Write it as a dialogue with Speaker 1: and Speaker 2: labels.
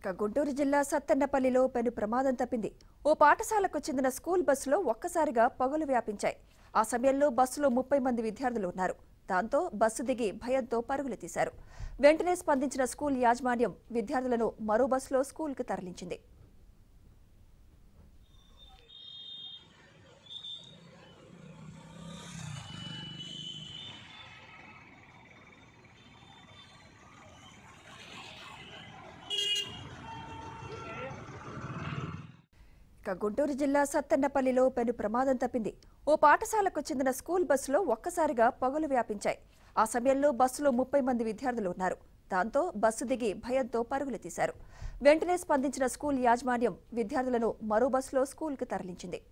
Speaker 1: ఇక గుంటూరు జిల్లా సత్తెన్నపల్లిలో పెను ప్రమాదం తప్పింది ఓ పాఠశాలకు చెందిన స్కూల్ బస్సులో ఒక్కసారిగా పగులు వ్యాపించాయి ఆ సమయంలో బస్సులో ముప్పై మంది విద్యార్థులు ఉన్నారు దాంతో బస్సు దిగి భయంతో పరుగులు తీశారు వెంటనే స్పందించిన స్కూల్ యాజమాన్యం విద్యార్థులను మరో బస్సులో స్కూల్కు తరలించింది ఇక గుంటూరు జిల్లా సత్తన్నపల్లిలో పెను ప్రమాదం తప్పింది ఓ పాఠశాలకు చెందిన స్కూల్ బస్సులో ఒక్కసారిగా పొగలు వ్యాపించాయి ఆ సమయంలో బస్సులో ముప్పై మంది విద్యార్థులు ఉన్నారు దాంతో బస్సు దిగి భయంతో పరుగులు తీశారు వెంటనే స్పందించిన స్కూల్ యాజమాన్యం విద్యార్థులను మరో బస్సులో స్కూల్కు తరలించింది